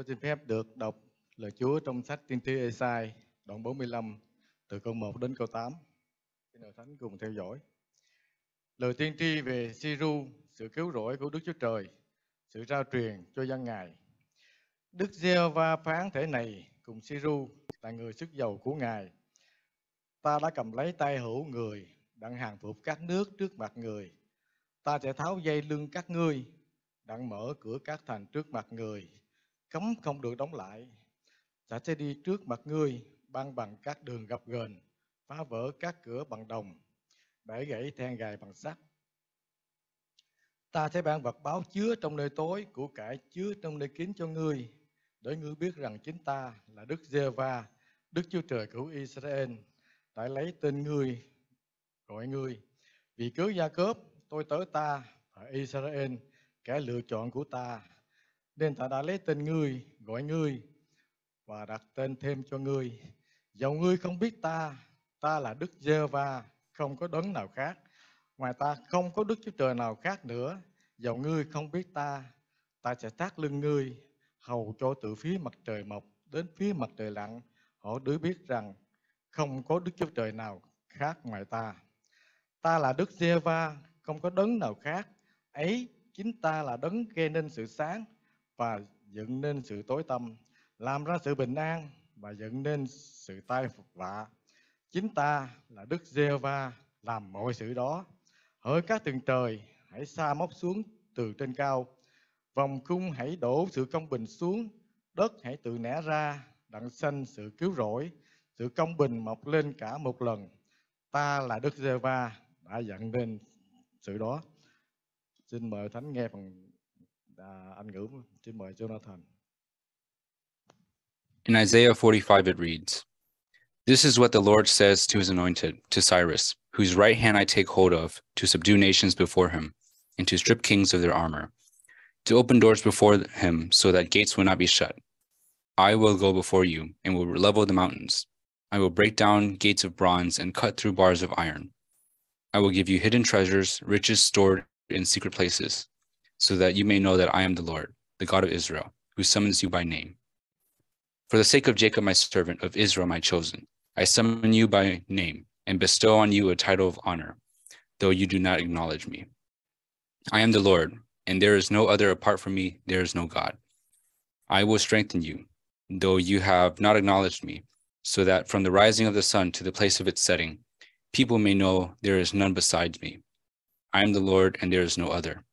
Tôi xin phép được đọc lời Chúa trong sách Tiên tri Esai đoạn 45 từ câu 1 đến câu 8. Xin đạo thánh cùng theo dõi. Lời tiên tri về Siru, sự cứu rỗi của Đức Chúa Trời, sự trao truyền cho dân Ngài. Đức giê va phán thể này cùng Siru là người sức giàu của Ngài. Ta đã cầm lấy tay hữu người, đặng hàng phục các nước trước mặt người. Ta sẽ tháo dây lưng các ngươi, đặng mở cửa các thành trước mặt người cấm không được đóng lại. Ta sẽ đi trước mặt ngươi, ban bằng các đường gập ghềnh, phá vỡ các cửa bằng đồng, bẻ gãy then gài bằng sắt. Ta sẽ ban vật báo chứa trong nơi tối, của cải chứa trong nơi kín cho ngươi, để ngươi biết rằng chính ta là Đức Giê-va, Đức Chúa Trời của Israel, đã lấy tên ngươi, gọi ngươi. Vì cứu Gia Cớp, tôi tới ta và Israel, kẻ lựa chọn của ta nên ta đã lấy tên người, gọi người và đặt tên thêm cho người. dầu ngươi không biết ta, ta là Đức Giê Va, không có đấng nào khác. Ngoài ta không có Đức Chúa Trời nào khác nữa. dầu ngươi không biết ta, ta sẽ tác lưng ngươi, hầu cho từ phía mặt trời mọc đến phía mặt trời lặn. Họ đứa biết rằng không có Đức Chúa Trời nào khác ngoài ta. Ta là Đức Giê-va, không có đấng nào khác. Ấy chính ta là đấng gây nên sự sáng và dựng nên sự tối tâm, làm ra sự bình an và dựng nên sự tai vạ. Chính ta là Đức giê va làm mọi sự đó. Hỡi các tầng trời, hãy xa móc xuống từ trên cao. Vòng khung hãy đổ sự công bình xuống, đất hãy tự nẻ ra, đặng sanh sự cứu rỗi, sự công bình mọc lên cả một lần. Ta là Đức giê va đã dẫn nên sự đó. Xin mời Thánh nghe phần anh ngữ xin mời Jonathan. In Isaiah 45 it reads, This is what the Lord says to his anointed, to Cyrus, whose right hand I take hold of, to subdue nations before him, and to strip kings of their armor, to open doors before him so that gates will not be shut. I will go before you and will level the mountains. I will break down gates of bronze and cut through bars of iron. I will give you hidden treasures, riches stored in secret places, so that you may know that I am the Lord, the God of Israel, who summons you by name. For the sake of Jacob, my servant, of Israel, my chosen, I summon you by name and bestow on you a title of honor, though you do not acknowledge me. I am the Lord, and there is no other apart from me, there is no God. I will strengthen you, though you have not acknowledged me, so that from the rising of the sun to the place of its setting, people may know there is none besides me. I am the Lord, and there is no other.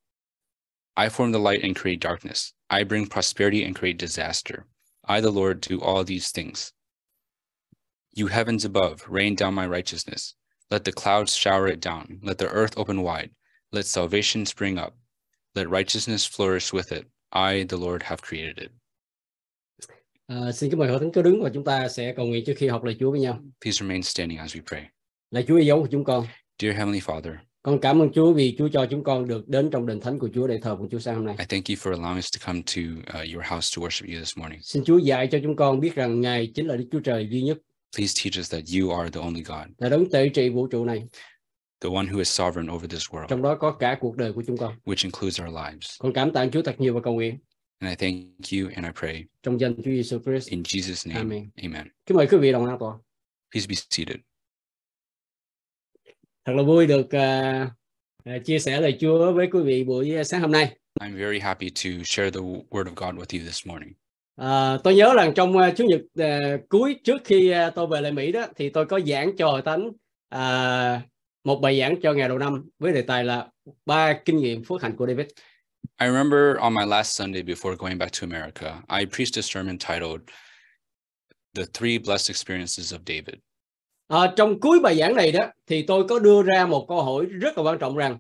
I form the light and create darkness. I bring prosperity and create disaster. I, the Lord, do all these things. You heavens above, rain down my righteousness. Let the clouds shower it down. Let the earth open wide. Let salvation spring up. Let righteousness flourish with it. I, the Lord, have created it. Uh, xin kính mời hội thánh đứng và chúng ta sẽ cầu nguyện trước khi học lời Chúa với nhau. Please remain standing as we pray. Lạy Chúa yêu dấu của chúng con. Dear Heavenly Father. Con cảm ơn Chúa vì Chúa cho chúng con được đến trong đền thánh của Chúa để thờ phượng Chúa sáng hôm nay. I thank you for allowing us to come to uh, your house to worship you this morning. Xin Chúa dạy cho chúng con biết rằng Ngài chính là Đức Chúa Trời duy nhất. Please teach us that you are the only God. Là đấng tự trị vũ trụ này. The one who is sovereign over this world. Trong đó có cả cuộc đời của chúng con. Which includes our lives. Con cảm tạ Chúa thật nhiều và cầu nguyện. And I thank you and I pray. Trong danh Chúa Giêsu Christ. In Jesus name. Amen. Amen. Kính mời quý vị đồng nào tòa. Please be seated thật là vui được uh, chia sẻ lời Chúa với quý vị buổi sáng hôm nay. I'm very happy to share the word of God with you this morning. Uh, tôi nhớ rằng trong uh, chủ nhật uh, cuối trước khi uh, tôi về lại Mỹ đó thì tôi có giảng cho hội thánh uh, một bài giảng cho ngày đầu năm với đề tài là ba kinh nghiệm phước hạnh của David. I remember on my last Sunday before going back to America, I preached a sermon titled The Three Blessed Experiences of David à, trong cuối bài giảng này đó thì tôi có đưa ra một câu hỏi rất là quan trọng rằng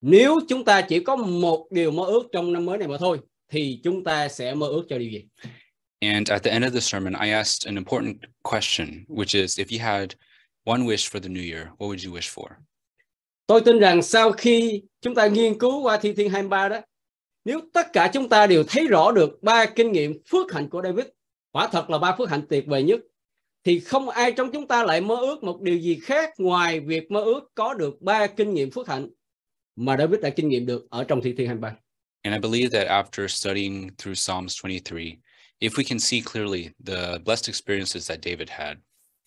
nếu chúng ta chỉ có một điều mơ ước trong năm mới này mà thôi thì chúng ta sẽ mơ ước cho điều gì? And at the end of the sermon, I asked an important question, which is if you had one wish for the new year, what would you wish for? Tôi tin rằng sau khi chúng ta nghiên cứu qua Thi Thiên 23 đó, nếu tất cả chúng ta đều thấy rõ được ba kinh nghiệm phước hạnh của David, quả thật là ba phước hạnh tuyệt vời nhất thì không ai trong chúng ta lại mơ ước một điều gì khác ngoài việc mơ ước có được ba kinh nghiệm phước hạnh mà David đã kinh nghiệm được ở trong Thi Thiên 23. And I believe that after studying through Psalms 23, if we can see clearly the blessed experiences that David had,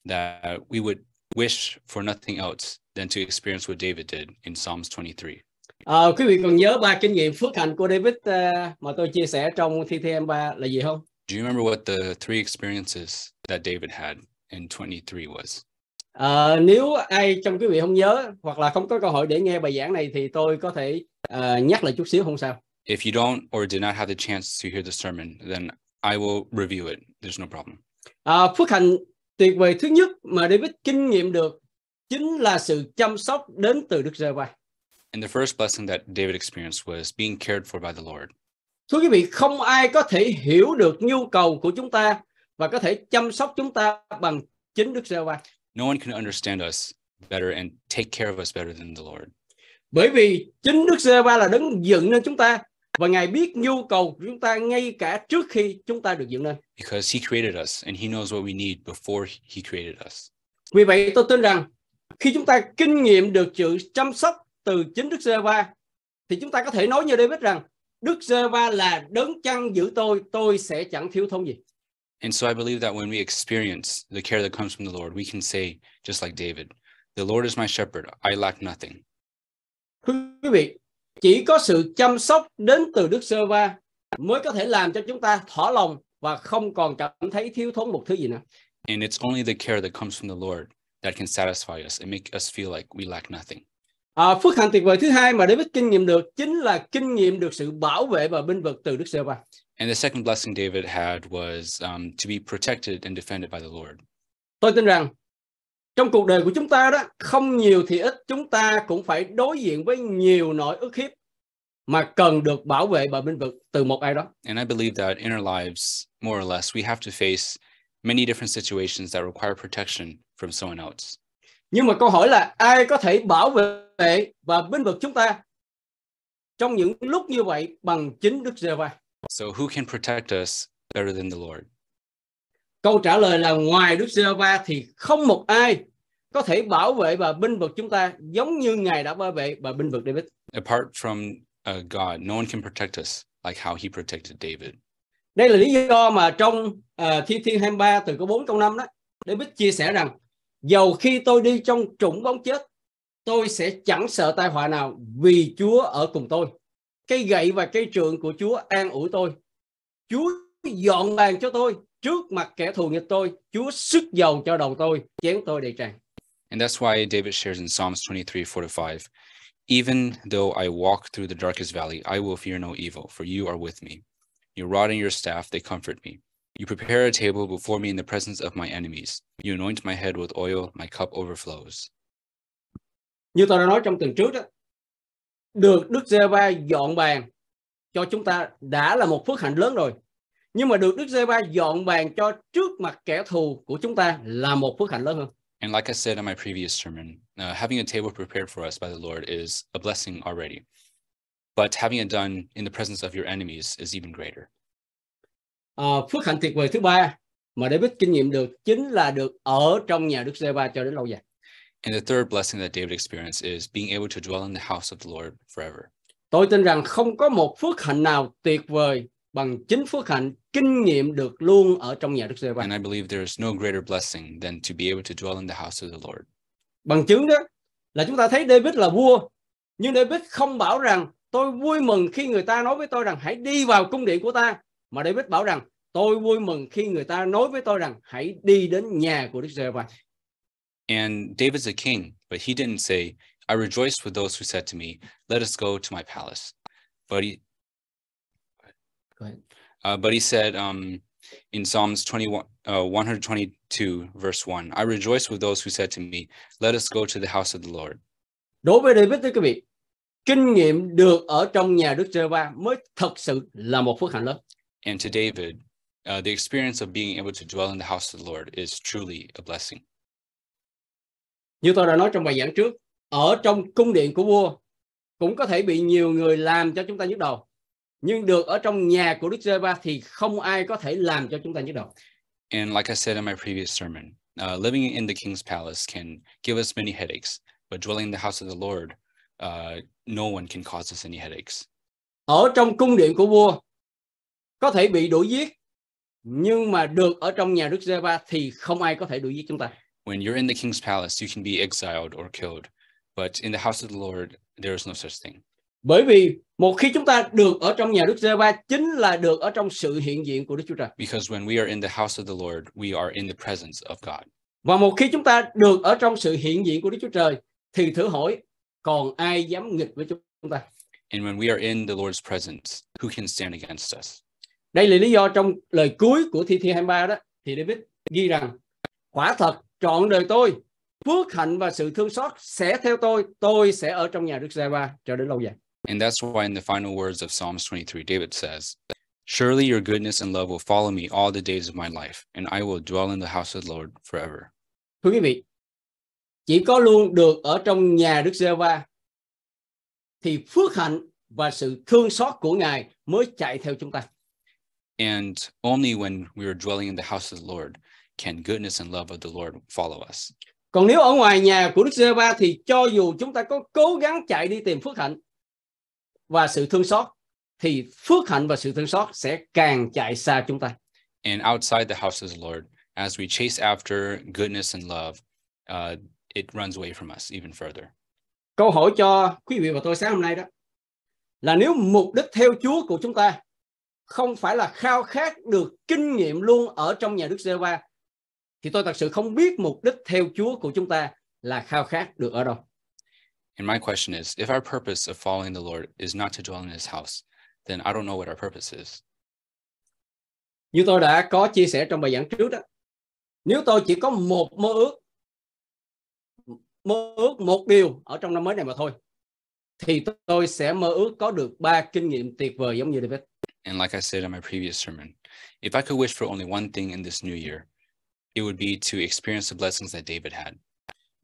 that we would wish for nothing else than to experience what David did in Psalms 23. À, ờ, quý vị còn nhớ ba kinh nghiệm phước hạnh của David uh, mà tôi chia sẻ trong Thi Thiên 23 là gì không? Do you remember what the three experiences that David had in 23 was? Uh, nếu ai trong quý vị không nhớ hoặc là không có cơ hội để nghe bài giảng này thì tôi có thể uh, nhắc lại chút xíu không sao. If you don't or did not have the chance to hear the sermon, then I will review it. There's no problem. Uh, phước hạnh tuyệt vời thứ nhất mà David kinh nghiệm được chính là sự chăm sóc đến từ Đức giê va And the first blessing that David experienced was being cared for by the Lord. Thưa quý vị, không ai có thể hiểu được nhu cầu của chúng ta và có thể chăm sóc chúng ta bằng chính Đức Giê-hô-va. No one can understand us better and take care of us better than the Lord. Bởi vì chính Đức Giê-hô-va là đấng dựng nên chúng ta và Ngài biết nhu cầu của chúng ta ngay cả trước khi chúng ta được dựng nên. Because he created us and he knows what we need before he created us. Vì vậy tôi tin rằng khi chúng ta kinh nghiệm được sự chăm sóc từ chính Đức Giê-hô-va thì chúng ta có thể nói như David rằng Đức Giê-hô-va là đấng chăn giữ tôi, tôi sẽ chẳng thiếu thốn gì. And so I believe that when we experience the care that comes from the Lord, we can say, just like David, the Lord is my shepherd, I lack nothing. Quý vị, chỉ có sự chăm sóc đến từ Đức Sơ Va mới có thể làm cho chúng ta thỏa lòng và không còn cảm thấy thiếu thốn một thứ gì nữa. And it's only the care that comes from the Lord that can satisfy us and make us feel like we lack nothing. À, phước hạnh tuyệt vời thứ hai mà David kinh nghiệm được chính là kinh nghiệm được sự bảo vệ và binh vực từ Đức Sơ Va. And the second blessing David had was um, to be protected and defended by the Lord. Tôi tin rằng trong cuộc đời của chúng ta đó không nhiều thì ít chúng ta cũng phải đối diện với nhiều nỗi ức hiếp mà cần được bảo vệ bởi binh vực từ một ai đó. And I believe that in our lives, more or less, we have to face many different situations that require protection from someone else. Nhưng mà câu hỏi là ai có thể bảo vệ và binh vực chúng ta trong những lúc như vậy bằng chính Đức giê va So who can protect us better than the Lord? Câu trả lời là ngoài Đức giê va thì không một ai có thể bảo vệ và binh vực chúng ta giống như Ngài đã bảo vệ và binh vực David. Apart from uh, God, no one can protect us like how he protected David. Đây là lý do mà trong uh, Thi Thiên 23 từ câu 4 câu 5 đó, David chia sẻ rằng dầu khi tôi đi trong trũng bóng chết, tôi sẽ chẳng sợ tai họa nào vì Chúa ở cùng tôi cây gậy và cây trượng của Chúa an ủi tôi. Chúa dọn bàn cho tôi trước mặt kẻ thù nghịch tôi. Chúa sức dầu cho đầu tôi, chén tôi đầy tràn. And that's why David shares in Psalms 234 5. Even though I walk through the darkest valley, I will fear no evil, for you are with me. Your rod and your staff, they comfort me. You prepare a table before me in the presence of my enemies. You anoint my head with oil, my cup overflows. Như tôi đã nói trong tuần trước đó, được Đức giê va dọn bàn cho chúng ta đã là một phước hạnh lớn rồi. Nhưng mà được Đức giê va dọn bàn cho trước mặt kẻ thù của chúng ta là một phước hạnh lớn hơn. And like I said in my previous sermon, uh, having a table prepared for us by the Lord is a blessing already. But having it done in the presence of your enemies is even greater. Uh, phước hạnh tuyệt vời thứ ba mà David kinh nghiệm được chính là được ở trong nhà Đức Giê-va cho đến lâu dài. And the third blessing that David experienced is being able to dwell in the house of the Lord forever. Tôi tin rằng không có một phước hạnh nào tuyệt vời bằng chính phước hạnh kinh nghiệm được luôn ở trong nhà Đức Giê-hô-va. And I believe there is no greater blessing than to be able to dwell in the house of the Lord. Bằng chứng đó là chúng ta thấy David là vua, nhưng David không bảo rằng tôi vui mừng khi người ta nói với tôi rằng hãy đi vào cung điện của ta, mà David bảo rằng tôi vui mừng khi người ta nói với tôi rằng hãy đi đến nhà của Đức Giê-hô-va. And David's a king, but he didn't say, I rejoiced with those who said to me, Let us go to my palace. But he, go ahead. Uh, but he said um, in Psalms 21, uh, 122, verse 1, I rejoice with those who said to me, Let us go to the house of the Lord. Đối với David thưa quý vị, kinh nghiệm được ở trong nhà Đức giê va mới thật sự là một phước hạnh lớn. And to David, uh, the experience of being able to dwell in the house of the Lord is truly a blessing. như tôi đã nói trong bài giảng trước ở trong cung điện của vua cũng có thể bị nhiều người làm cho chúng ta nhức đầu nhưng được ở trong nhà của Đức Giê-ba thì không ai có thể làm cho chúng ta nhức đầu and like I said in my previous sermon uh, living in the king's palace can give us many headaches but dwelling in the house of the Lord uh, no one can cause us any headaches ở trong cung điện của vua có thể bị đuổi giết nhưng mà được ở trong nhà Đức Giê-ba thì không ai có thể đuổi giết chúng ta When you're in the king's palace, you can be exiled or killed, but in the house of the Lord, there is no such thing. Bởi vì một khi chúng ta được ở trong nhà Đức giê ba chính là được ở trong sự hiện diện của Đức Chúa Trời. Because when we are in the house of the Lord, we are in the presence of God. Và một khi chúng ta được ở trong sự hiện diện của Đức Chúa Trời thì thử hỏi còn ai dám nghịch với chúng ta? And when we are in the Lord's presence, who can stand against us? Đây là lý do trong lời cuối của Thi Thiên 23 đó thì David ghi rằng quả thật trọn đời tôi phước hạnh và sự thương xót sẽ theo tôi tôi sẽ ở trong nhà Đức Giê-hô-va cho đến lâu dài And that's why in the final words of Psalms 23 David says Surely your goodness and love will follow me all the days of my life and I will dwell in the house of the Lord forever Thưa quý vị chỉ có luôn được ở trong nhà Đức Giê-hô-va thì phước hạnh và sự thương xót của Ngài mới chạy theo chúng ta And only when we are dwelling in the house of the Lord can goodness and love of the Lord follow us. Còn nếu ở ngoài nhà của Đức giê va thì cho dù chúng ta có cố gắng chạy đi tìm phước hạnh và sự thương xót thì phước hạnh và sự thương xót sẽ càng chạy xa chúng ta. And outside the house of the Lord, as we chase after goodness and love, uh, it runs away from us even further. Câu hỏi cho quý vị và tôi sáng hôm nay đó là nếu mục đích theo Chúa của chúng ta không phải là khao khát được kinh nghiệm luôn ở trong nhà Đức giê va thì tôi thật sự không biết mục đích theo Chúa của chúng ta là khao khát được ở đâu. And my question is, if our purpose of following the Lord is not to dwell in his house, then I don't know what our purpose is. Như tôi đã có chia sẻ trong bài giảng trước đó, nếu tôi chỉ có một mơ ước, mơ ước một điều ở trong năm mới này mà thôi, thì tôi sẽ mơ ước có được ba kinh nghiệm tuyệt vời giống như David. And like I said in my previous sermon, if I could wish for only one thing in this new year, it would be to experience the blessings that David had.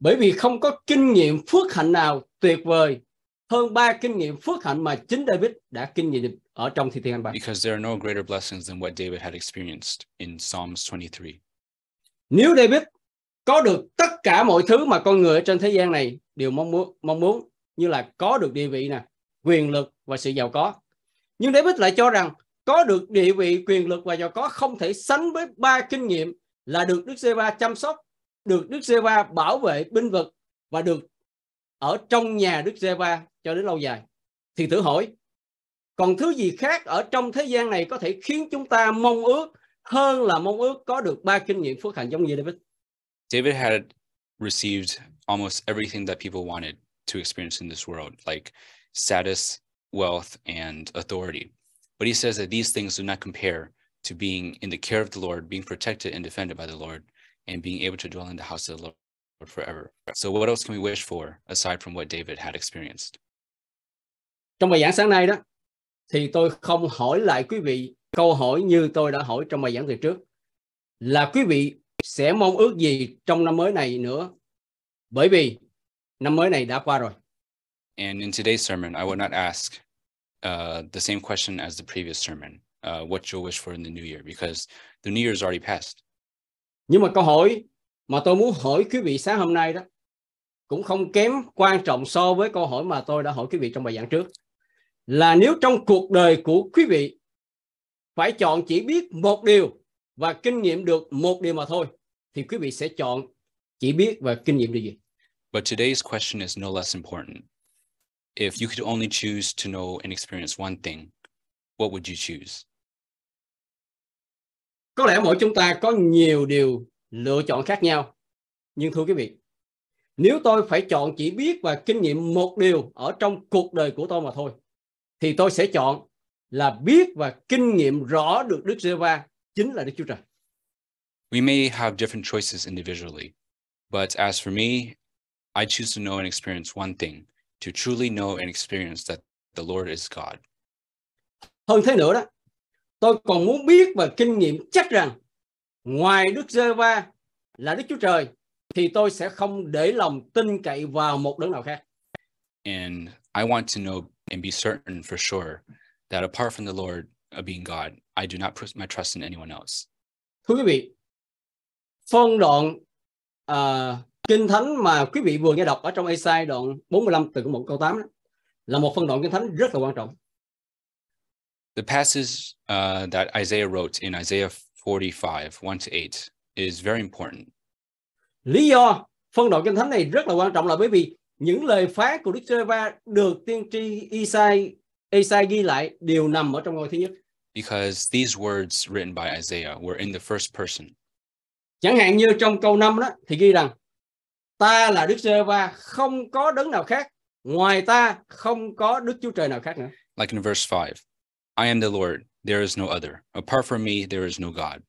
Bởi vì không có kinh nghiệm phước hạnh nào tuyệt vời hơn ba kinh nghiệm phước hạnh mà chính David đã kinh nghiệm ở trong thi thiên 23. Because there are no greater blessings than what David had experienced in Psalms 23. Nếu David có được tất cả mọi thứ mà con người ở trên thế gian này đều mong muốn mong muốn như là có được địa vị nè, quyền lực và sự giàu có. Nhưng David lại cho rằng có được địa vị, quyền lực và giàu có không thể sánh với ba kinh nghiệm là được Đức Sê-va chăm sóc, được Đức Sê-va bảo vệ binh vực và được ở trong nhà Đức Sê-va cho đến lâu dài. Thì thử hỏi, còn thứ gì khác ở trong thế gian này có thể khiến chúng ta mong ước hơn là mong ước có được ba kinh nghiệm phước hạnh giống như David? David had received almost everything that people wanted to experience in this world, like status, wealth, and authority. But he says that these things do not compare to being in the care of the Lord, being protected and defended by the Lord, and being able to dwell in the house of the Lord forever. So what else can we wish for aside from what David had experienced? Trong bài giảng sáng nay đó thì tôi không hỏi lại quý vị câu hỏi như tôi đã hỏi trong bài giảng từ trước là quý vị sẽ mong ước gì trong năm mới này nữa bởi vì năm mới này đã qua rồi. And in today's sermon, I will not ask uh, the same question as the previous sermon. uh, what you'll wish for in the new year because the new year's already passed. Nhưng mà câu hỏi mà tôi muốn hỏi quý vị sáng hôm nay đó cũng không kém quan trọng so với câu hỏi mà tôi đã hỏi quý vị trong bài giảng trước là nếu trong cuộc đời của quý vị phải chọn chỉ biết một điều và kinh nghiệm được một điều mà thôi thì quý vị sẽ chọn chỉ biết và kinh nghiệm điều gì? But today's question is no less important. If you could only choose to know and experience one thing, what would you choose? có lẽ mỗi chúng ta có nhiều điều lựa chọn khác nhau nhưng thưa quý vị nếu tôi phải chọn chỉ biết và kinh nghiệm một điều ở trong cuộc đời của tôi mà thôi thì tôi sẽ chọn là biết và kinh nghiệm rõ được Đức giê va chính là Đức Chúa Trời. We may have different choices individually, but as for me, I choose to know and experience one thing, to truly know and experience that the Lord is God. Hơn thế nữa đó, tôi còn muốn biết và kinh nghiệm chắc rằng ngoài Đức Giê Va là Đức Chúa Trời thì tôi sẽ không để lòng tin cậy vào một đấng nào khác. And I want to know and be certain for sure that apart from the Lord of uh, being God, I do not put my trust in anyone else. Thưa quý vị, phân đoạn uh, kinh thánh mà quý vị vừa nghe đọc ở trong Esai đoạn 45 từ câu 1 câu 8 đó, là một phân đoạn kinh thánh rất là quan trọng. The passage uh, that Isaiah wrote in Isaiah 45, 1 to 8 is very important. Lý do phân đoạn kinh thánh này rất là quan trọng là bởi vì những lời phán của Đức Chúa Va được tiên tri Isai Isai ghi lại đều nằm ở trong ngôi thứ nhất. Because these words written by Isaiah were in the first person. Chẳng hạn như trong câu 5 đó thì ghi rằng ta là Đức Chúa Va không có đấng nào khác ngoài ta không có Đức Chúa Trời nào khác nữa. Like in verse 5. I am the Lord, there is no other. Apart from me, there is no God.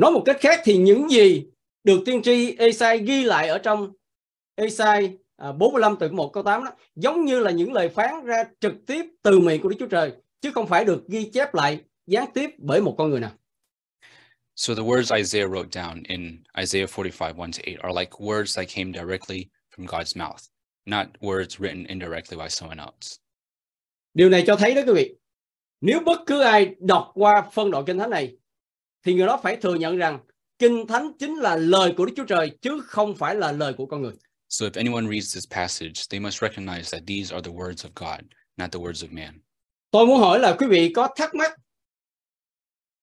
Nói một cách khác thì những gì được tiên tri Esai ghi lại ở trong Esai 45 à, từ 1 câu 8 đó, giống như là những lời phán ra trực tiếp từ miệng của Đức Chúa Trời, chứ không phải được ghi chép lại gián tiếp bởi một con người nào. So the words Isaiah wrote down in Isaiah 45, 1 8 are like words that came directly from God's mouth, not words written indirectly by someone else. Điều này cho thấy đó quý vị, nếu bất cứ ai đọc qua phân đoạn Kinh Thánh này thì người đó phải thừa nhận rằng Kinh Thánh chính là lời của Đức Chúa Trời chứ không phải là lời của con người. So if anyone reads this passage, they must recognize that these are the words of God, not the words of man. Tôi muốn hỏi là quý vị có thắc mắc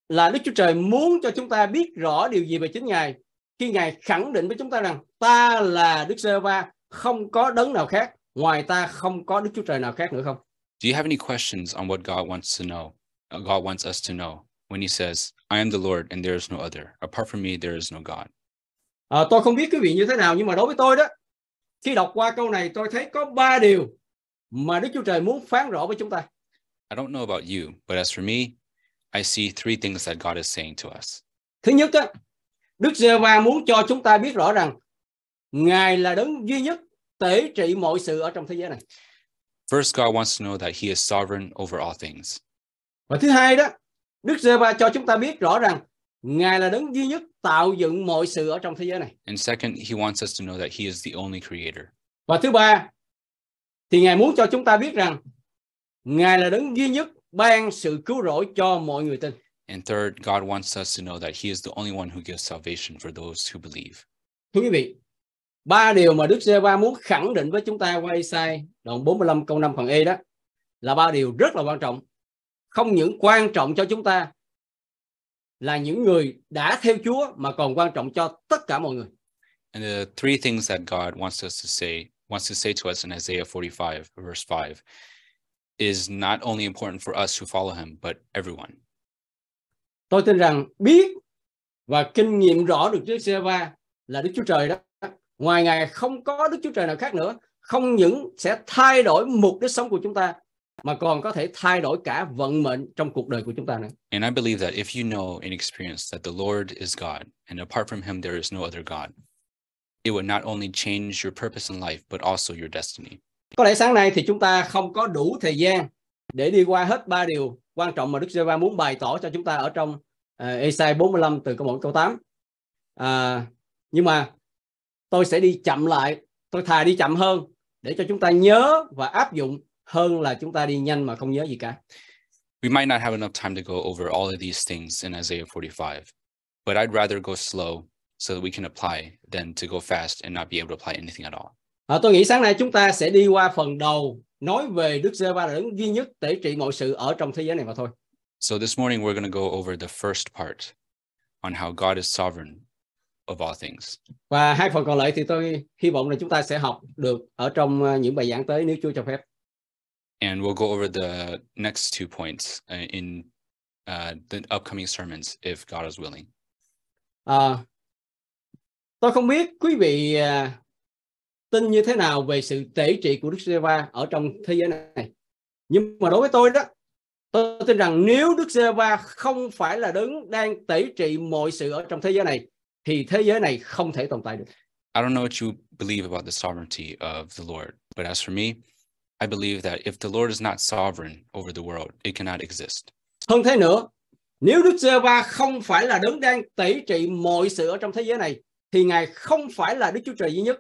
là Đức Chúa Trời muốn cho chúng ta biết rõ điều gì về chính Ngài khi Ngài khẳng định với chúng ta rằng ta là Đức giê va không có đấng nào khác, ngoài ta không có Đức Chúa Trời nào khác nữa không? Do you have any questions on what God wants to know? Uh, God wants us to know when he says, I am the Lord and there is no other. Apart from me, there is no God. À, tôi không biết quý vị như thế nào nhưng mà đối với tôi đó, khi đọc qua câu này tôi thấy có ba điều mà Đức Chúa Trời muốn phán rõ với chúng ta. I don't know about you, but as for me, I see three things that God is saying to us. Thứ nhất đó, Đức Giê-va muốn cho chúng ta biết rõ rằng Ngài là đấng duy nhất tể trị mọi sự ở trong thế giới này. First, God wants to know that He is sovereign over all things. Và thứ hai đó, Đức giê ba cho chúng ta biết rõ rằng Ngài là đấng duy nhất tạo dựng mọi sự ở trong thế giới này. And second, He wants us to know that He is the only creator. Và thứ ba, thì Ngài muốn cho chúng ta biết rằng Ngài là đấng duy nhất ban sự cứu rỗi cho mọi người tin. And third, God wants us to know that He is the only one who gives salvation for those who believe. Thưa quý vị, ba điều mà Đức Giê-va muốn khẳng định với chúng ta qua Isai đoạn 45 câu 5 phần E đó là ba điều rất là quan trọng. Không những quan trọng cho chúng ta là những người đã theo Chúa mà còn quan trọng cho tất cả mọi người. And the three things that God wants us to say, wants to say to us in Isaiah 45 verse 5 is not only important for us who follow him but everyone. Tôi tin rằng biết và kinh nghiệm rõ được Đức Giê-va là Đức Chúa Trời đó ngoài ngài không có đức chúa trời nào khác nữa không những sẽ thay đổi mục đích sống của chúng ta mà còn có thể thay đổi cả vận mệnh trong cuộc đời của chúng ta nữa. And I believe that if you know and experience that the Lord is God and apart from him there is no other God, it would not only change your purpose in life but also your destiny. Có lẽ sáng nay thì chúng ta không có đủ thời gian để đi qua hết ba điều quan trọng mà Đức Giê-va muốn bày tỏ cho chúng ta ở trong uh, Esai 45 từ câu 1 câu 8. À, nhưng mà tôi sẽ đi chậm lại tôi thà đi chậm hơn để cho chúng ta nhớ và áp dụng hơn là chúng ta đi nhanh mà không nhớ gì cả We might not have enough time to go over all of these things in Isaiah 45, but I'd rather go slow so that we can apply than to go fast and not be able to apply anything at all. À, tôi nghĩ sáng nay chúng ta sẽ đi qua phần đầu nói về Đức giê va là đấng duy nhất để trị mọi sự ở trong thế giới này mà thôi. So this morning we're going to go over the first part on how God is sovereign of all things. Và hai phần còn lại thì tôi hy vọng là chúng ta sẽ học được ở trong à, những bài giảng tới nếu Chúa cho phép. And we'll go over the next two points uh, in uh, the upcoming sermons if God is willing. À, tôi không biết quý vị uh, tin như thế nào về sự tể trị của Đức giê va ở trong thế giới này. Nhưng mà đối với tôi đó, tôi tin rằng nếu Đức giê va không phải là đứng đang tể trị mọi sự ở trong thế giới này thì thế giới này không thể tồn tại được. I don't know what you believe about the sovereignty of the Lord, but as for me, I believe that if the Lord is not sovereign over the world, it cannot exist. Hơn thế nữa, nếu Đức giê va không phải là đấng đang tẩy trị mọi sự ở trong thế giới này, thì Ngài không phải là Đức Chúa Trời duy nhất,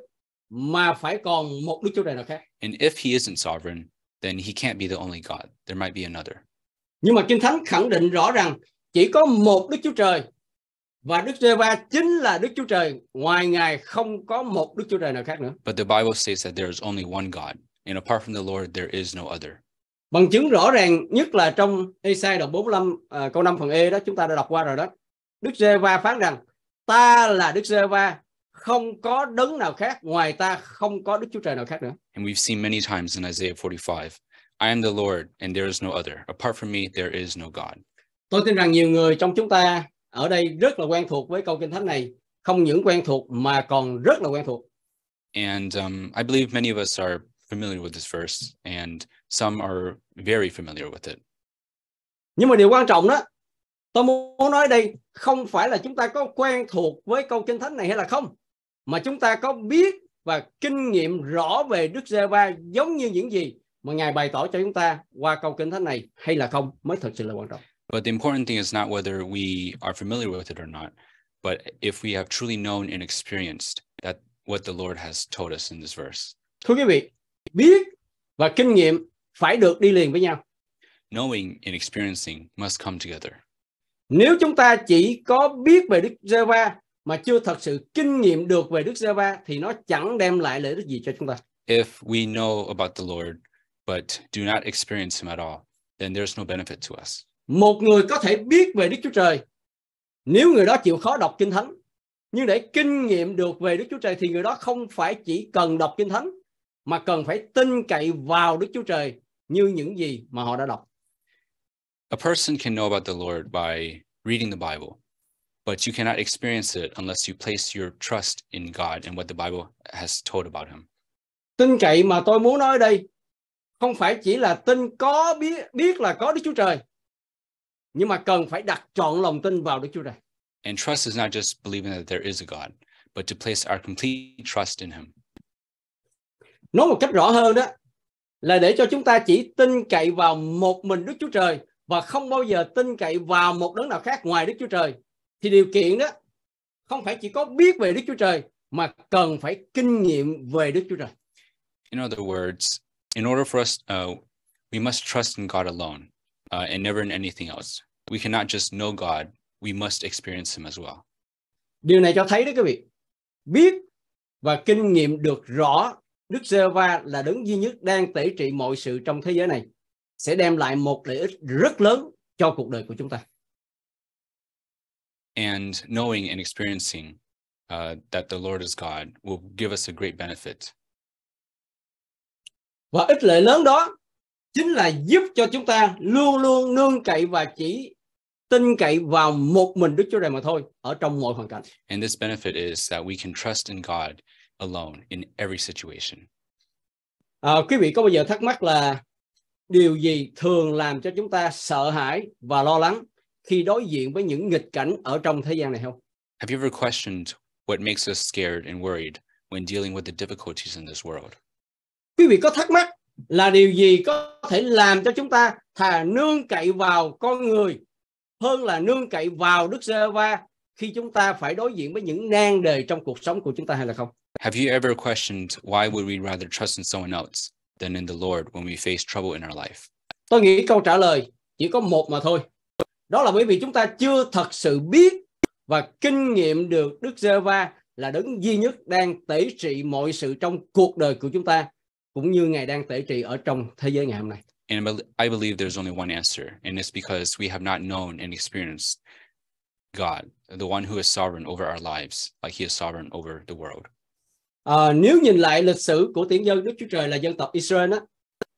mà phải còn một Đức Chúa Trời nào khác. And if He isn't sovereign, then He can't be the only God. There might be another. Nhưng mà Kinh Thánh khẳng định rõ rằng chỉ có một Đức Chúa Trời và Đức Chúa Va chính là Đức Chúa Trời, ngoài Ngài không có một Đức Chúa Trời nào khác nữa. But the Bible says that there is only one God, and apart from the Lord there is no other. Bằng chứng rõ ràng nhất là trong Isaiah đoạn 45 uh, à, câu 5 phần E đó chúng ta đã đọc qua rồi đó. Đức giê va phán rằng ta là Đức giê va không có đấng nào khác ngoài ta không có Đức Chúa Trời nào khác nữa. And we've seen many times in Isaiah 45, I am the Lord and there is no other. Apart from me there is no God. Tôi tin rằng nhiều người trong chúng ta ở đây rất là quen thuộc với câu kinh thánh này không những quen thuộc mà còn rất là quen thuộc and um, I believe many of us are familiar with this verse and some are very familiar with it nhưng mà điều quan trọng đó tôi muốn nói đây không phải là chúng ta có quen thuộc với câu kinh thánh này hay là không mà chúng ta có biết và kinh nghiệm rõ về Đức giê va giống như những gì mà Ngài bày tỏ cho chúng ta qua câu kinh thánh này hay là không mới thật sự là quan trọng. But the important thing is not whether we are familiar with it or not, but if we have truly known and experienced that what the Lord has told us in this verse. Thưa quý vị, biết và kinh nghiệm phải được đi liền với nhau. Knowing and experiencing must come together. Nếu chúng ta chỉ có biết về Đức Giê-va mà chưa thật sự kinh nghiệm được về Đức Giê-va thì nó chẳng đem lại lợi ích gì cho chúng ta. If we know about the Lord but do not experience him at all, then there's no benefit to us. một người có thể biết về Đức Chúa Trời nếu người đó chịu khó đọc Kinh Thánh nhưng để kinh nghiệm được về Đức Chúa Trời thì người đó không phải chỉ cần đọc Kinh Thánh mà cần phải tin cậy vào Đức Chúa Trời như những gì mà họ đã đọc. A person can know about the Lord by reading the Bible, but you cannot experience it unless you place your trust in God and what the Bible has told about him. Tin cậy mà tôi muốn nói đây không phải chỉ là tin có biết biết là có Đức Chúa Trời nhưng mà cần phải đặt trọn lòng tin vào Đức Chúa Trời. And trust is not just believing that there is a God, but to place our complete trust in him. Nói một cách rõ hơn đó là để cho chúng ta chỉ tin cậy vào một mình Đức Chúa Trời và không bao giờ tin cậy vào một đấng nào khác ngoài Đức Chúa Trời. Thì điều kiện đó không phải chỉ có biết về Đức Chúa Trời mà cần phải kinh nghiệm về Đức Chúa Trời. In other words, in order for us, uh, we must trust in God alone uh, and never in anything else. We cannot just know God, we must experience Him as well. Điều này cho thấy đó các vị, biết và kinh nghiệm được rõ Đức giê va là đấng duy nhất đang tể trị mọi sự trong thế giới này sẽ đem lại một lợi ích rất lớn cho cuộc đời của chúng ta. And knowing and experiencing uh, that the Lord is God will give us a great benefit. Và ích lợi lớn đó chính là giúp cho chúng ta luôn luôn nương cậy và chỉ tin cậy vào một mình Đức Chúa Trời mà thôi ở trong mọi hoàn cảnh. And this benefit is that we can trust in God alone in every situation. À, quý vị có bao giờ thắc mắc là điều gì thường làm cho chúng ta sợ hãi và lo lắng khi đối diện với những nghịch cảnh ở trong thế gian này không? Have you ever questioned what makes us scared and worried when dealing with the difficulties in this world? Quý vị có thắc mắc là điều gì có thể làm cho chúng ta thà nương cậy vào con người hơn là nương cậy vào Đức giê va khi chúng ta phải đối diện với những nan đề trong cuộc sống của chúng ta hay là không? Have you ever questioned why would we rather trust in someone else than in the Lord when we face trouble in our life? Tôi nghĩ câu trả lời chỉ có một mà thôi. Đó là bởi vì chúng ta chưa thật sự biết và kinh nghiệm được Đức giê va là đấng duy nhất đang tẩy trị mọi sự trong cuộc đời của chúng ta cũng như Ngài đang tể trị ở trong thế giới ngày hôm nay. And I believe there's only one answer, and it's because we have not known and experienced God, the one who is sovereign over our lives, like he is sovereign over the world. À, nếu nhìn lại lịch sử của tiếng dân Đức Chúa Trời là dân tộc Israel á,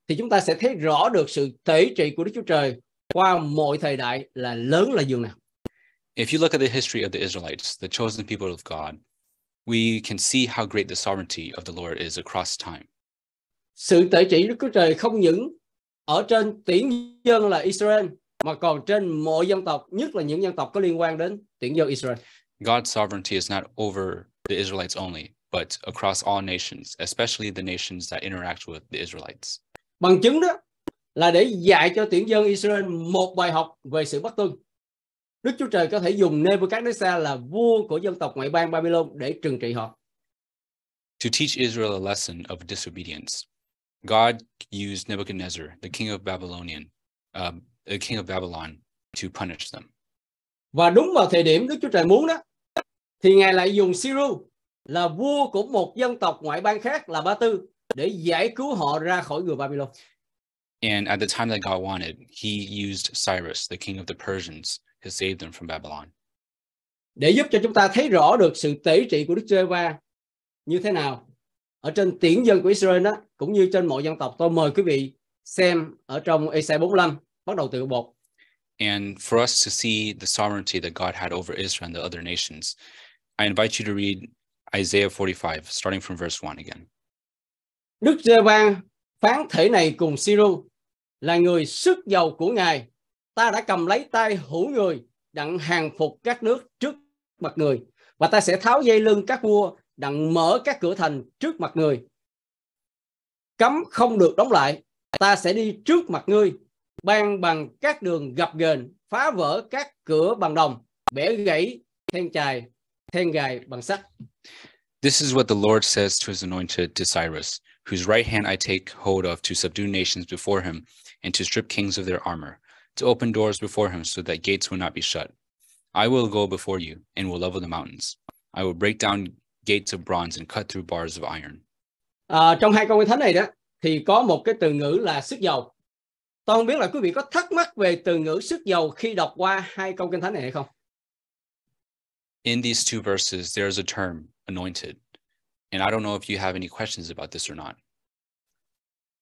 thì chúng ta sẽ thấy rõ được sự tể trị của Đức Chúa Trời qua mọi thời đại là lớn là dường nào. If you look at the history of the Israelites, the chosen people of God, we can see how great the sovereignty of the Lord is across time sự tệ trị Đức Chúa Trời không những ở trên tiễn dân là Israel mà còn trên mọi dân tộc, nhất là những dân tộc có liên quan đến tiễn dân Israel. God's sovereignty is not over the Israelites only, but across all nations, especially the nations that interact with the Israelites. Bằng chứng đó là để dạy cho tiễn dân Israel một bài học về sự bất tuân. Đức Chúa Trời có thể dùng Nebuchadnezzar là vua của dân tộc ngoại bang Babylon để trừng trị họ. To teach Israel a lesson of disobedience, God used Nebuchadnezzar, the king of Babylonian, uh, the king of Babylon, to punish them. Và đúng vào thời điểm Đức Chúa Trời muốn đó, thì Ngài lại dùng Siru là vua của một dân tộc ngoại bang khác là Ba Tư để giải cứu họ ra khỏi người Babylon. And at the time that God wanted, he used Cyrus, the king of the Persians, to save them from Babylon. Để giúp cho chúng ta thấy rõ được sự tẩy trị của Đức Giê-va như thế nào ở trên tiếng dân của Israel đó cũng như trên mọi dân tộc tôi mời quý vị xem ở trong Isaiah 45 bắt đầu từ một and for us to see the sovereignty that God had over Israel and the other nations I invite you to read Isaiah 45 starting from verse 1 again Đức giê ban phán thể này cùng Siru là người sức giàu của Ngài ta đã cầm lấy tay hữu người đặng hàng phục các nước trước mặt người và ta sẽ tháo dây lưng các vua đặng mở các cửa thành trước mặt người cấm không được đóng lại ta sẽ đi trước mặt ngươi ban bằng các đường gập ghềnh phá vỡ các cửa bằng đồng bẻ gãy then chài then gài bằng sắt This is what the Lord says to his anointed to Cyrus, whose right hand I take hold of to subdue nations before him and to strip kings of their armor, to open doors before him so that gates will not be shut. I will go before you and will level the mountains. I will break down gates of bronze and cut through bars of iron. À, trong hai câu kinh thánh này đó thì có một cái từ ngữ là sức dầu. Tôi không biết là quý vị có thắc mắc về từ ngữ sức dầu khi đọc qua hai câu kinh thánh này hay không? In these two verses there is a term anointed. And I don't know if you have any questions about this or not.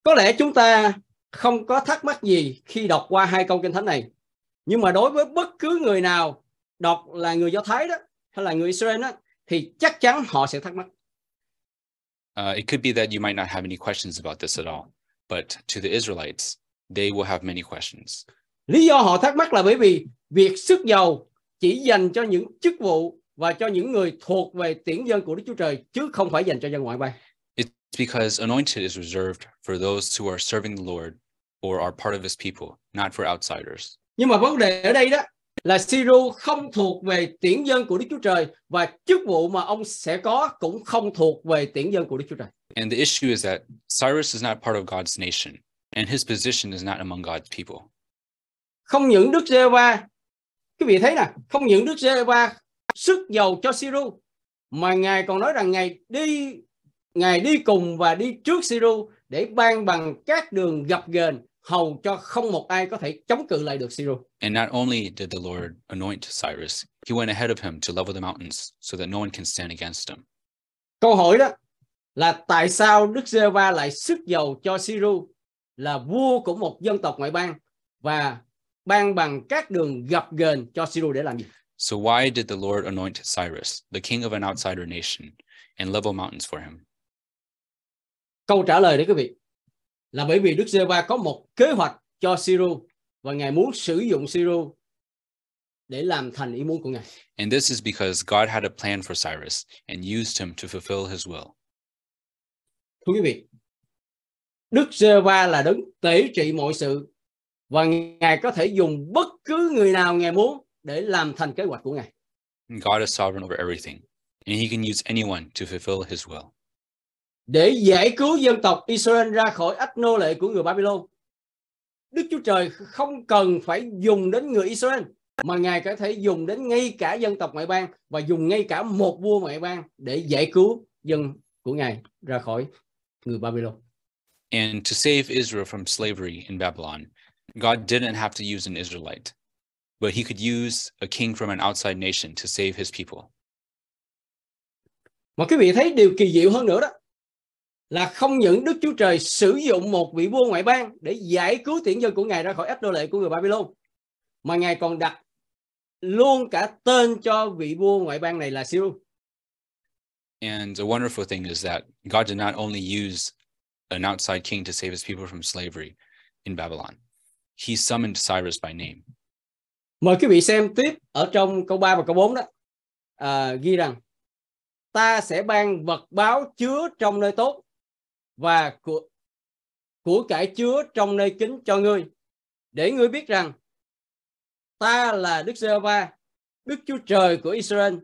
Có lẽ chúng ta không có thắc mắc gì khi đọc qua hai câu kinh thánh này. Nhưng mà đối với bất cứ người nào đọc là người Do Thái đó hay là người Israel đó thì chắc chắn họ sẽ thắc mắc. Uh, it could be that you might not have any questions about this at all, but to the Israelites, they will have many questions. Lý do họ thắc mắc là bởi vì việc sức dầu chỉ dành cho những chức vụ và cho những người thuộc về tiễn dân của Đức Chúa Trời chứ không phải dành cho dân ngoại bang. It's because anointed is reserved for those who are serving the Lord or are part of his people, not for outsiders. Nhưng mà vấn đề ở đây đó là Siru không thuộc về tiễn dân của Đức Chúa Trời và chức vụ mà ông sẽ có cũng không thuộc về tiễn dân của Đức Chúa Trời. And the issue is that Cyrus is not part of God's nation and his position is not among God's people. Không những Đức giê va quý vị thấy nè, không những Đức giê va sức dầu cho Siru mà Ngài còn nói rằng Ngài đi Ngài đi cùng và đi trước Siru để ban bằng các đường gặp gền hầu cho không một ai có thể chống cự lại được Cyrus. And not only did the Lord anoint Cyrus, he went ahead of him to level the mountains so that no one can stand against him. Câu hỏi đó là tại sao Đức giê va lại sức dầu cho Cyrus là vua của một dân tộc ngoại bang và ban bằng các đường gập ghềnh cho Cyrus để làm gì? So why did the Lord anoint Cyrus, the king of an outsider nation, and level mountains for him? Câu trả lời đấy quý vị là bởi vì Đức giê va có một kế hoạch cho Siru và Ngài muốn sử dụng Siru để làm thành ý muốn của Ngài. And this is because God had a plan for Cyrus and used him to fulfill his will. Thưa quý vị, Đức giê va là đấng tể trị mọi sự và Ngài có thể dùng bất cứ người nào Ngài muốn để làm thành kế hoạch của Ngài. God is sovereign over everything and he can use anyone to fulfill his will để giải cứu dân tộc Israel ra khỏi ách nô lệ của người Babylon. Đức Chúa Trời không cần phải dùng đến người Israel mà Ngài có thể dùng đến ngay cả dân tộc ngoại bang và dùng ngay cả một vua ngoại bang để giải cứu dân của Ngài ra khỏi người Babylon. And to save Israel from slavery in Babylon, God didn't have to use an Israelite, but he could use a king from an outside nation to save his people. Mà quý vị thấy điều kỳ diệu hơn nữa đó là không những Đức Chúa Trời sử dụng một vị vua ngoại bang để giải cứu tiện dân của Ngài ra khỏi ách nô lệ của người Babylon mà Ngài còn đặt luôn cả tên cho vị vua ngoại bang này là Cyrus. And a wonderful thing is that God did not only use an outside king to save his people from slavery in Babylon. He summoned Cyrus by name. Mời quý vị xem tiếp ở trong câu 3 và câu 4 đó. À, ghi rằng ta sẽ ban vật báo chứa trong nơi tốt và của, của cải chứa trong nơi kính cho ngươi để ngươi biết rằng ta là Đức giê va Đức Chúa Trời của Israel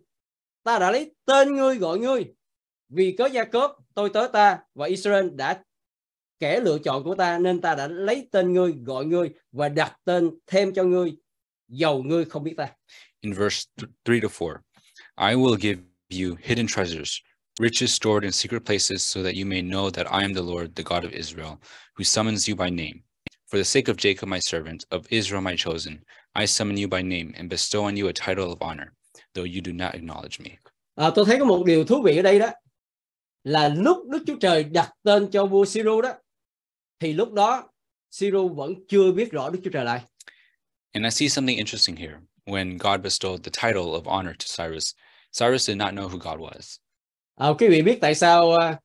ta đã lấy tên ngươi gọi ngươi vì có gia cốp tôi tới ta và Israel đã kẻ lựa chọn của ta nên ta đã lấy tên ngươi gọi ngươi và đặt tên thêm cho ngươi dầu ngươi không biết ta in verse 3 to 4 I will give you hidden treasures riches stored in secret places, so that you may know that I am the Lord, the God of Israel, who summons you by name. For the sake of Jacob, my servant, of Israel, my chosen, I summon you by name and bestow on you a title of honor, though you do not acknowledge me. À, tôi thấy có một điều thú vị ở đây đó là lúc Đức Chúa Trời đặt tên cho vua đó thì lúc đó vẫn chưa biết rõ Đức Chúa Trời lại. And I see something interesting here. When God bestowed the title of honor to Cyrus, Cyrus did not know who God was. à, quý vị biết tại sao à,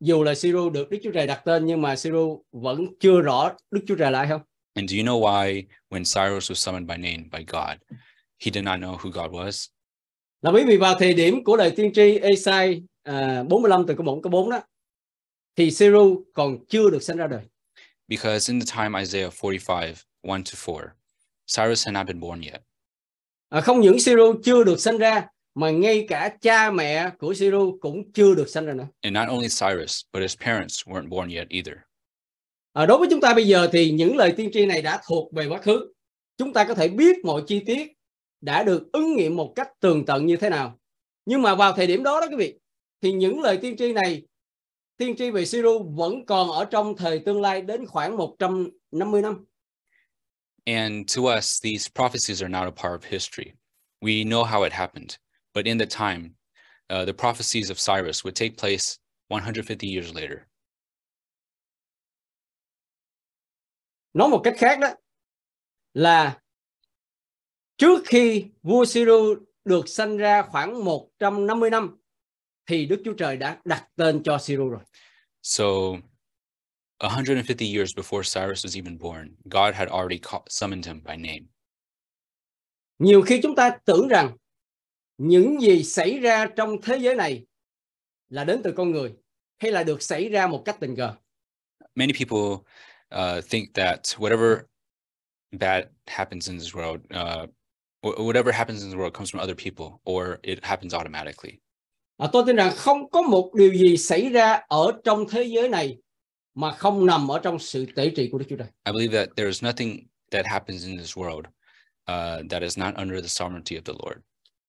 dù là Siru được Đức Chúa Trời đặt tên nhưng mà Siru vẫn chưa rõ Đức Chúa Trời lại không? And do you know why when Cyrus was summoned by name by God, he did not know who God was? Là bởi vì vào thời điểm của lời tiên tri Esai uh, à, 45 từ câu 1 câu 4 đó thì Siru còn chưa được sinh ra đời. Because in the time Isaiah 45, 1 to 4, Cyrus had not been born yet. À, không những Siru chưa được sinh ra mà ngay cả cha mẹ của Cyrus cũng chưa được sanh ra nữa. And not only Cyrus, but his parents weren't born yet either. À, đối với chúng ta bây giờ thì những lời tiên tri này đã thuộc về quá khứ. Chúng ta có thể biết mọi chi tiết đã được ứng nghiệm một cách tường tận như thế nào. Nhưng mà vào thời điểm đó đó quý vị, thì những lời tiên tri này, tiên tri về Cyrus vẫn còn ở trong thời tương lai đến khoảng 150 năm. And to us, these prophecies are not a part of history. We know how it happened. But in the time, uh, the prophecies of Cyrus would take place 150 years later. Nói một cách khác đó là trước khi vua Siru được sanh ra khoảng 150 năm thì Đức Chúa Trời đã đặt tên cho Siru rồi. So 150 years before Cyrus was even born, God had already called, summoned him by name. Nhiều khi chúng ta tưởng rằng những gì xảy ra trong thế giới này là đến từ con người hay là được xảy ra một cách tình cờ? Many people uh, think that whatever bad happens in this world, uh, whatever happens in the world comes from other people or it happens automatically. À, tôi tin rằng không có một điều gì xảy ra ở trong thế giới này mà không nằm ở trong sự tể trị của Đức Chúa Trời. I believe that there is nothing that happens in this world uh, that is not under the sovereignty of the Lord.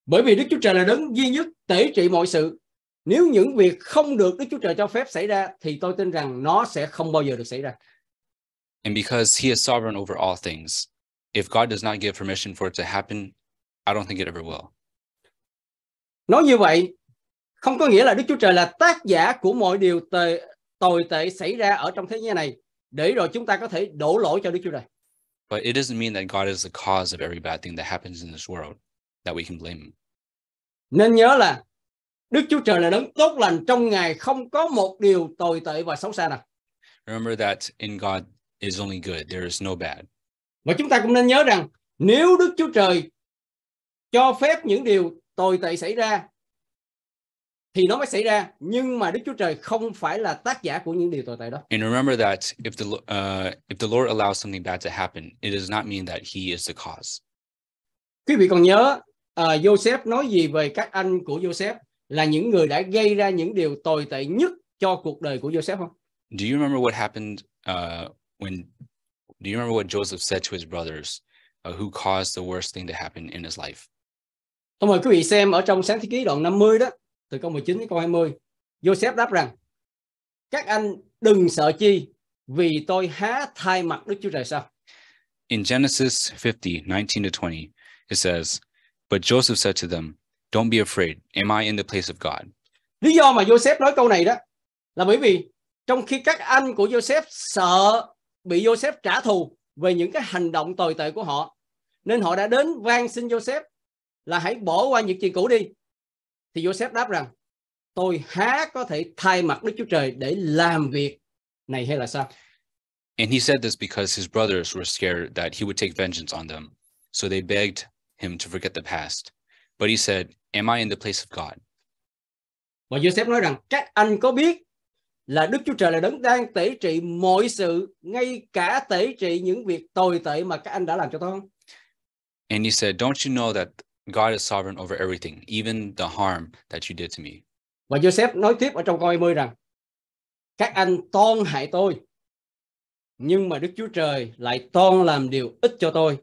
Bởi vì Đức Chúa Trời là đấng duy nhất tể trị mọi sự. Nếu những việc không được Đức Chúa Trời cho phép xảy ra thì tôi tin rằng nó sẽ không bao giờ được xảy ra. And because he is sovereign over all things, if God does not give permission for it to happen, I don't think it ever will. Nói như vậy, không có nghĩa là Đức Chúa Trời là tác giả của mọi điều tệ, tồi tệ xảy ra ở trong thế giới này để rồi chúng ta có thể đổ lỗi cho Đức Chúa Trời. But it doesn't mean that God is the cause of every bad thing that happens in this world that we can blame. Nên nhớ là Đức Chúa Trời là đấng tốt lành trong Ngài không có một điều tồi tệ và xấu xa nào. Remember that in God is only good, there is no bad. Và chúng ta cũng nên nhớ rằng nếu Đức Chúa Trời cho phép những điều tồi tệ xảy ra thì nó mới xảy ra nhưng mà Đức Chúa Trời không phải là tác giả của những điều tồi tệ đó. And remember that if the uh, if the Lord allows something bad to happen, it does not mean that he is the cause quý vị còn nhớ uh, Joseph nói gì về các anh của Joseph là những người đã gây ra những điều tồi tệ nhất cho cuộc đời của Joseph không? Do you remember what happened uh, when Do you remember what Joseph said to his brothers uh, who caused the worst thing to happen in his life? Tôi mời quý vị xem ở trong sáng thế ký đoạn 50 đó, từ câu 19 đến câu 20. Joseph đáp rằng: Các anh đừng sợ chi vì tôi há thay mặt Đức Chúa Trời sao? In Genesis 50, to 20, It says, But Joseph said to them, Don't be afraid. Am I in the place of God? Lý do mà Joseph nói câu này đó là bởi vì trong khi các anh của Joseph sợ bị Joseph trả thù về những cái hành động tồi tệ của họ nên họ đã đến van xin Joseph là hãy bỏ qua những chuyện cũ đi. Thì Joseph đáp rằng tôi há có thể thay mặt Đức Chúa Trời để làm việc này hay là sao? And he said this because his brothers were scared that he would take vengeance on them. So they begged him to forget the past. But he said, Am I in the place of God? Và Joseph nói rằng các anh có biết là Đức Chúa Trời là đấng đang tẩy trị mọi sự, ngay cả tẩy trị những việc tồi tệ mà các anh đã làm cho tôi không? And he said, Don't you know that God is sovereign over everything, even the harm that you did to me? Và Joseph nói tiếp ở trong câu 20 rằng các anh toan hại tôi nhưng mà Đức Chúa Trời lại toan làm điều ích cho tôi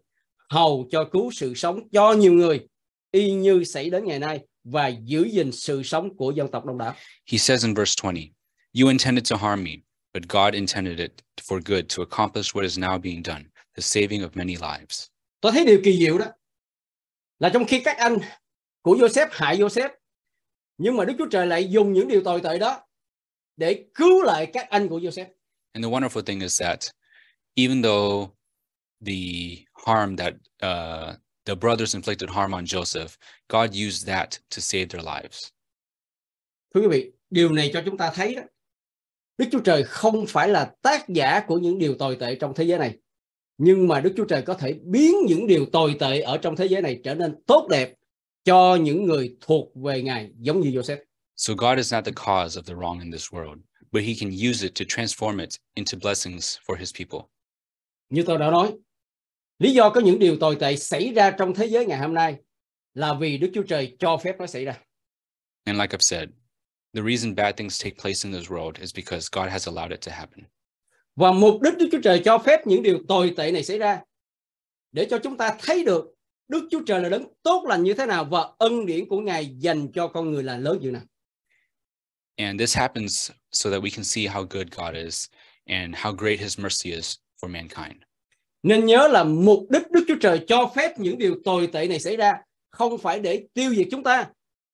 hầu cho cứu sự sống cho nhiều người y như xảy đến ngày nay và giữ gìn sự sống của dân tộc đông đảo. He says in verse 20, You intended to harm me, but God intended it for good to accomplish what is now being done, the saving of many lives. Tôi thấy điều kỳ diệu đó là trong khi các anh của Joseph hại Joseph, nhưng mà Đức Chúa Trời lại dùng những điều tồi tệ đó để cứu lại các anh của Joseph. And the wonderful thing is that even though the harm that uh, the brothers inflicted harm on Joseph, God used that to save their lives. Thưa quý vị, điều này cho chúng ta thấy đó, Đức Chúa Trời không phải là tác giả của những điều tồi tệ trong thế giới này, nhưng mà Đức Chúa Trời có thể biến những điều tồi tệ ở trong thế giới này trở nên tốt đẹp cho những người thuộc về Ngài giống như Joseph. So God is not the cause of the wrong in this world, but he can use it to transform it into blessings for his people. Như tôi đã nói, Lý do có những điều tồi tệ xảy ra trong thế giới ngày hôm nay là vì Đức Chúa Trời cho phép nó xảy ra. And like I've said, the reason bad things take place in this world is because God has allowed it to happen. Và mục đích Đức Chúa Trời cho phép những điều tồi tệ này xảy ra để cho chúng ta thấy được Đức Chúa Trời là đấng tốt lành như thế nào và ân điển của Ngài dành cho con người là lớn như nào. And this happens so that we can see how good God is and how great his mercy is for mankind. Nên nhớ là mục đích Đức Chúa Trời cho phép những điều tồi tệ này xảy ra không phải để tiêu diệt chúng ta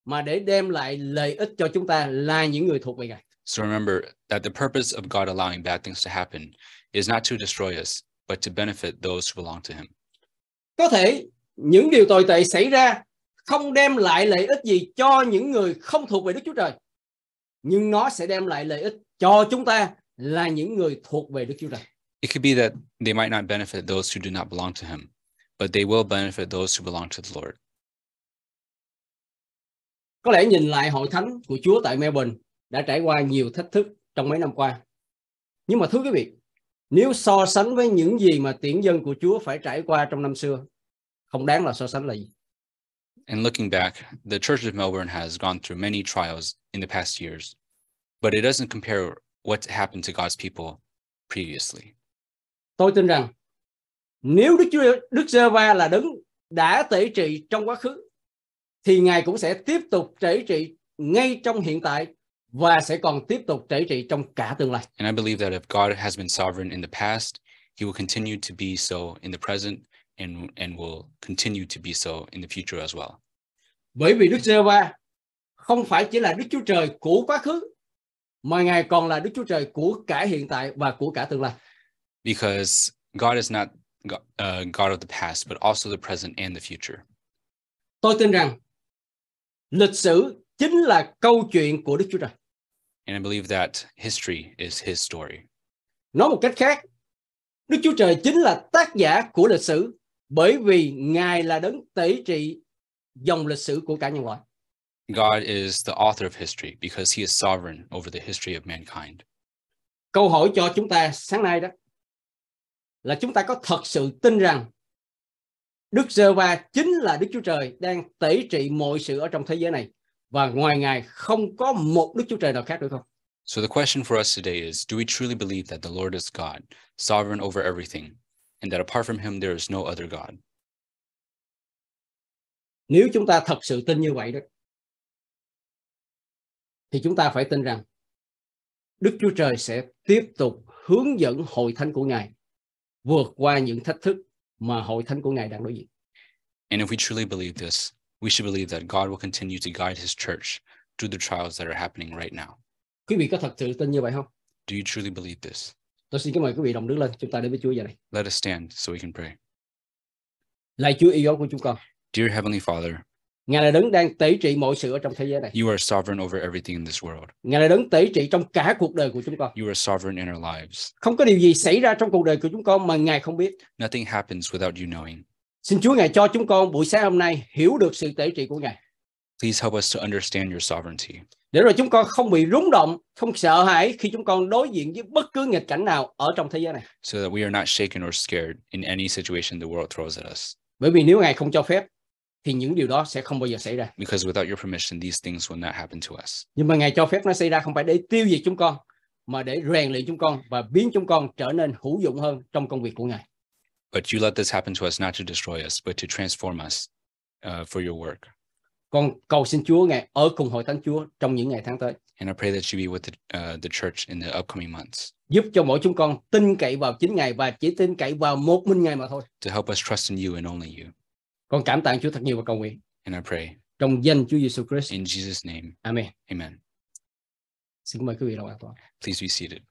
mà để đem lại lợi ích cho chúng ta là những người thuộc về Ngài. So remember that the purpose of God allowing bad things to happen is not to destroy us, but to benefit those who belong to him. Có thể những điều tồi tệ xảy ra không đem lại lợi ích gì cho những người không thuộc về Đức Chúa Trời, nhưng nó sẽ đem lại lợi ích cho chúng ta là những người thuộc về Đức Chúa Trời. it could be that they might not benefit those who do not belong to him, but they will benefit those who belong to the Lord. Có lẽ nhìn lại hội thánh của Chúa tại Melbourne đã trải qua nhiều thách thức trong mấy năm qua. Nhưng mà quý vị, nếu so sánh với những gì mà tiễn dân của Chúa phải trải qua trong năm xưa, không đáng là so sánh là gì. And looking back, the Church of Melbourne has gone through many trials in the past years, but it doesn't compare what happened to God's people previously. tôi tin rằng nếu Đức Chúa Đức giê va là đứng đã tể trị trong quá khứ thì Ngài cũng sẽ tiếp tục tể trị ngay trong hiện tại và sẽ còn tiếp tục tể trị trong cả tương lai. And I believe that if God has been sovereign in the past, he will continue to be so in the present and and will continue to be so in the future as well. Bởi vì Đức giê va không phải chỉ là Đức Chúa Trời của quá khứ mà Ngài còn là Đức Chúa Trời của cả hiện tại và của cả tương lai because God is not God, uh, God of the past, but also the present and the future. Tôi tin rằng lịch sử chính là câu chuyện của Đức Chúa Trời. And I believe that history is his story. Nói một cách khác, Đức Chúa Trời chính là tác giả của lịch sử bởi vì Ngài là đấng tẩy trị dòng lịch sử của cả nhân loại. God is the author of history because he is sovereign over the history of mankind. Câu hỏi cho chúng ta sáng nay đó là chúng ta có thật sự tin rằng Đức giê va chính là Đức Chúa Trời đang tẩy trị mọi sự ở trong thế giới này và ngoài Ngài không có một Đức Chúa Trời nào khác được không? So the question for us today is, do we truly believe that the Lord is God, sovereign over everything, and that apart from him there is no other God? Nếu chúng ta thật sự tin như vậy đó, thì chúng ta phải tin rằng Đức Chúa Trời sẽ tiếp tục hướng dẫn hội thánh của Ngài vượt qua những thách thức mà hội thánh của Ngài đang đối diện. And if we truly believe this, we should believe that God will continue to guide his church through the trials that are happening right now. Quý vị có thật sự tin như vậy không? Do you truly believe this? Tôi xin kính mời quý vị đồng đứng lên, chúng ta đến với Chúa giờ này. Let us stand so we can pray. Lạy Chúa yêu dấu của chúng con. Dear Heavenly Father, Ngài là đấng đang tế trị mọi sự ở trong thế giới này. You are sovereign over everything in this world. Ngài là đấng tế trị trong cả cuộc đời của chúng con. You are sovereign in our lives. Không có điều gì xảy ra trong cuộc đời của chúng con mà Ngài không biết. Nothing happens without you knowing. Xin Chúa Ngài cho chúng con buổi sáng hôm nay hiểu được sự tế trị của Ngài. Please help us to understand your sovereignty. Để rồi chúng con không bị rúng động, không sợ hãi khi chúng con đối diện với bất cứ nghịch cảnh nào ở trong thế giới này. So that we are not shaken or scared in any situation the world throws at us. Bởi vì nếu Ngài không cho phép, thì những điều đó sẽ không bao giờ xảy ra. Because without your permission these things will not happen to us. Nhưng mà Ngài cho phép nó xảy ra không phải để tiêu diệt chúng con mà để rèn luyện chúng con và biến chúng con trở nên hữu dụng hơn trong công việc của Ngài. But you let this happen to us not to destroy us but to transform us uh, for your work. Con cầu xin Chúa Ngài ở cùng hội thánh Chúa trong những ngày tháng tới. And I pray that you be with the, uh, the church in the upcoming months. Giúp cho mỗi chúng con tin cậy vào chính Ngài và chỉ tin cậy vào một mình Ngài mà thôi. To help us trust in you and only you con cảm tạ Chúa thật nhiều và cầu nguyện. And I pray. Trong danh Chúa Giêsu Christ. In Jesus name. Amen. Amen. Xin mời quý vị đồng an toàn. Please be seated.